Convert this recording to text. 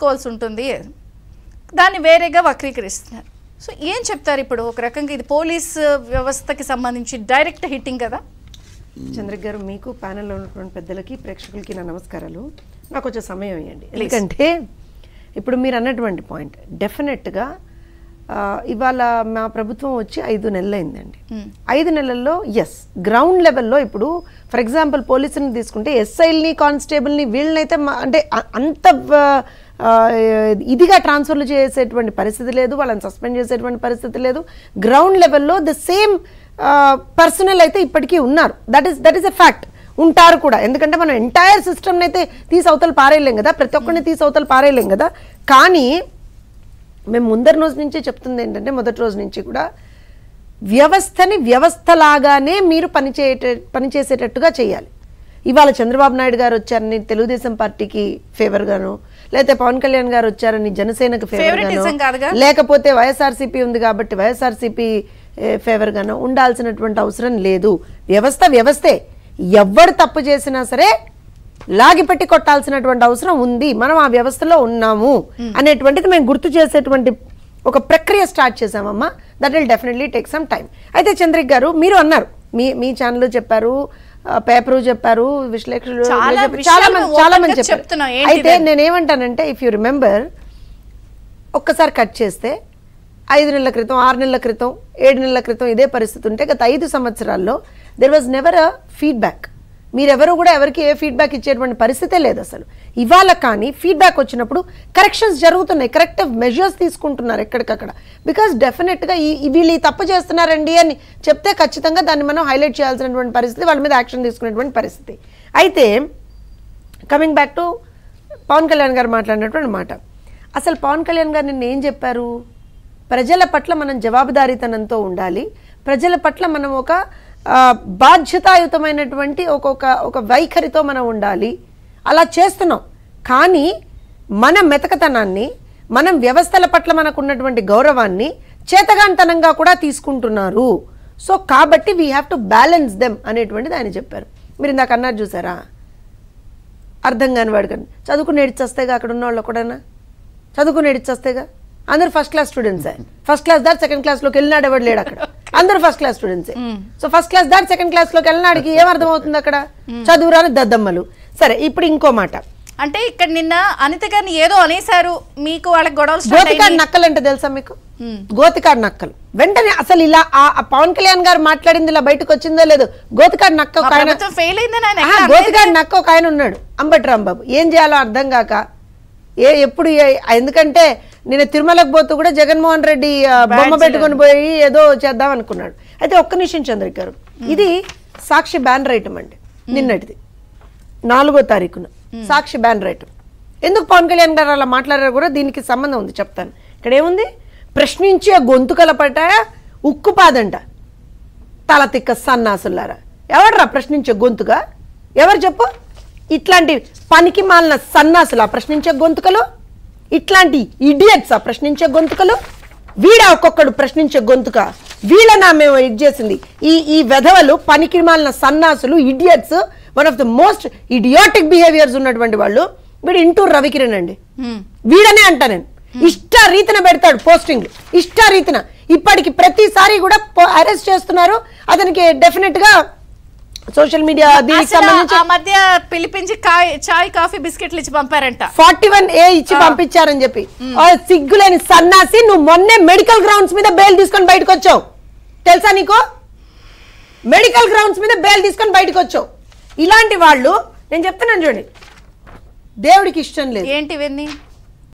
తీసుకోవాల్సి ఉంటుంది దాన్ని వేరేగా వక్రీకరిస్తున్నారు సో ఏం చెప్తారు ఇప్పుడు ఒక రకంగా ఇది పోలీస్ వ్యవస్థకి సంబంధించి డైరెక్ట్ హిట్టింగ్ కదా చంద్ర గారు మీకు ప్యానెల్లో ఉన్నటువంటి పెద్దలకి ప్రేక్షకులకి నా నమస్కారాలు నాకు కొంచెం సమయం ఇవ్వండి ఎందుకంటే ఇప్పుడు మీరు అన్నటువంటి పాయింట్ డెఫినెట్గా ఇవాళ మా ప్రభుత్వం వచ్చి ఐదు నెలలైందండి hmm. ఐదు నెలల్లో ఎస్ గ్రౌండ్ లెవెల్లో ఇప్పుడు ఫర్ ఎగ్జాంపుల్ పోలీసుని తీసుకుంటే ఎస్ఐల్ని కానిస్టేబుల్ని వీళ్ళనైతే అంటే అంత ఇదిగా ట్రాన్స్ఫర్లు చేసేటువంటి పరిస్థితి లేదు వాళ్ళని సస్పెండ్ చేసేటువంటి పరిస్థితి లేదు గ్రౌండ్ లెవెల్లో ద సేమ్ పర్సనల్ అయితే ఇప్పటికీ ఉన్నారు that is that is a fact ఉంటారు కూడా ఎందుకంటే మనం ఎంటైర్ సిస్టమ్ని అయితే తీసి అవతలు పారేయలేం కదా ప్రతి ఒక్కరిని తీసి అవతలు పారేయలేం కదా కానీ మేము ముందరి రోజు నుంచే చెప్తుంది ఏంటంటే మొదటి రోజు నుంచి కూడా వ్యవస్థని వ్యవస్థలాగానే మీరు పనిచేయట పనిచేసేటట్టుగా చేయాలి ఇవాళ చంద్రబాబు నాయుడు గారు వచ్చారని తెలుగుదేశం పార్టీకి ఫేవర్ గాను లేకపోతే పవన్ కళ్యాణ్ గారు వచ్చారని జనసేనకు ఫేవర్ గాను లేకపోతే వైఎస్ఆర్సీపీ ఉంది కాబట్టి వైఎస్ఆర్సిపి ఫేవర్ గాను ఉండాల్సినటువంటి అవసరం లేదు వ్యవస్థ వ్యవస్థే ఎవరు తప్పు చేసినా సరే లాగిపెట్టి కొట్టాల్సినటువంటి అవసరం ఉంది మనం ఆ వ్యవస్థలో ఉన్నాము అనేటువంటిది మేము గుర్తు చేసేటువంటి ఒక ప్రక్రియ స్టార్ట్ చేసామమ్మా that will definitely take some time అయితే చంద్రిక్ గారు మీరు అన్నారు మీ మీ ఛానల్లో చెప్పారు పేపరు చెప్పారు విశ్లేషకులు చాలా చాలా మంది చెప్పారు అయితే నేనేమంటానంటే ఇఫ్ యూ రిమెంబర్ ఒక్కసారి కట్ చేస్తే ఐదు నెలల క్రితం ఆరు నెలల క్రితం ఏడు నెలల క్రితం ఇదే పరిస్థితి ఉంటే గత ఐదు సంవత్సరాల్లో there was never a feedback మీరెవరూ కూడా ఎవరికి ఏ ఫీడ్బ్యాక్ ఇచ్చేటువంటి పరిస్థితే లేదు అసలు ఇవాళ కానీ ఫీడ్బ్యాక్ వచ్చినప్పుడు కరెక్షన్స్ జరుగుతున్నాయి కరెక్టివ్ మెజర్స్ తీసుకుంటున్నారు ఎక్కడికక్కడ బికాస్ డెఫినెట్గా ఈ వీళ్ళు ఈ తప్పు చేస్తున్నారండి అని చెప్తే ఖచ్చితంగా దాన్ని మనం హైలైట్ చేయాల్సినటువంటి పరిస్థితి వాళ్ళ మీద యాక్షన్ తీసుకునేటువంటి పరిస్థితి అయితే coming back to Pawan Kalyan గారు మాట్లాడినటువంటి మాట అసలు పవన్ కళ్యాణ్ గారు నిన్న ఏం చెప్పారు ప్రజల పట్ల మనం జవాబుదారీతనంతో ఉండాలి ప్రజల పట్ల మనం ఒక బాధ్యతాయుతమైనటువంటి ఒక్కొక్క ఒక వైఖరితో మనం ఉండాలి అలా చేస్తున్నాం కానీ మన మెతకతనాన్ని మనం వ్యవస్థల పట్ల మనకు ఉన్నటువంటి గౌరవాన్ని చేతగాంతనంగా కూడా తీసుకుంటున్నారు సో కాబట్టి we have to balance them అనేటువంటిది ఆయన చెప్పారు మీరు ఇందాక అన్నారు చూసారా అర్థం కాని వాడు కానీ చదువుకుని ఏడిచేస్తేగా అక్కడ ఉన్న వాళ్ళు కూడానా చదువుకుని ఏడిచేస్తేగా అందరు first class students first class దాటి సెకండ్ క్లాస్లోకి వెళ్ళినాడు ఎవడు లేడు అక్కడ అందరు ఫస్ట్ క్లాస్ స్టూడెంట్సే సో ఫస్ట్ క్లాస్ దాటి సెకండ్ క్లాస్లోకి వెళ్ళినాడికి ఏం అవుతుంది అక్కడ చదువురాని దద్దమ్మలు సరే ఇప్పుడు ఇంకో మాట అంటే ఇక్కడ నిన్న అనిత గారిని ఏదో అనేశారు మీకు వాళ్ళకి గొడవలు గోతికాడు నక్కలు అంటే తెలుసా మీకు గోతికాడు నక్కలు వెంటనే అసలు ఇలా ఆ పవన్ కళ్యాణ్ గారు మాట్లాడింది ఇలా బయటకు వచ్చిందో లేదు గోతికాడు నక్క ఒక ఆయన గోతికాడు నక్క ఒక ఆయన ఉన్నాడు అంబట్రామ్ బాబు ఏం చేయాలో అర్థం కాక ఏ ఎప్పుడు ఎందుకంటే నేను తిరుమలకు పోతూ కూడా జగన్మోహన్ రెడ్డి బొమ్మ పెట్టుకొని పోయి ఏదో చేద్దాం అనుకున్నాడు అయితే ఒక్క నిమిషం చంద్రిక గారు ఇది సాక్షి బ్యాన్ రైటం అండి నిన్నటిది నాలుగో తారీఖున సాక్షి బ్యాన్ రైట్ ఎందుకు పవన్ కళ్యాణ్ గారు అలా మాట్లాడారు కూడా దీనికి సంబంధం ఉంది చెప్తాను ఇక్కడ ఏముంది ప్రశ్నించి ఆ కలపట ఉక్కుపాదంట తల తిక్క సన్నాసులారా ఎవడరా ప్రశ్నించే గొంతుగా ఎవరు చెప్పు ఇట్లాంటి పనికి మాలిన ఆ ప్రశ్నించే గొంతుకలు ఇట్లాంటి ఆ ప్రశ్నించే గొంతుకలు వీడ ఒక్కొక్కడు ప్రశ్నించే గొంతుక నా మేము ఇది చేసింది ఈ ఈ వెధవలు పనికి మాలిన సన్నాసులు idiots one of the most idiotic behaviours ఉన్నటువంటి వాళ్ళు వీడు ఇంటూ రవికిరణ్ అండి వీడనే అంటా నేను రీతిన పెడతాడు పోస్టింగ్ ఇష్ట రీతిన ఇప్పటికి ప్రతిసారి కూడా అరెస్ట్ చేస్తున్నారు అతనికి డెఫినెట్ గా సోషల్ మీడియా మధ్య పిలిపించి చాయ్ కాఫీ బిస్కెట్లు ఇచ్చి పంపారంట ఫార్టీ వన్ ఏ ఇచ్చి పంపించారని చెప్పి సిగ్గులేని సన్నాసి నువ్వు మొన్నే మెడికల్ గ్రౌండ్స్ మీద బెయిల్ తీసుకొని బయటకు వచ్చావు తెలుసా నీకు మెడికల్ గ్రౌండ్స్ మీద బెయిల్ తీసుకొని బయటకు వచ్చావు ఇలాంటి వాళ్ళు నేను చెప్తున్నాను చూడండి దేవుడికి ఇష్టం లేదు ఏంటి ఇవన్నీ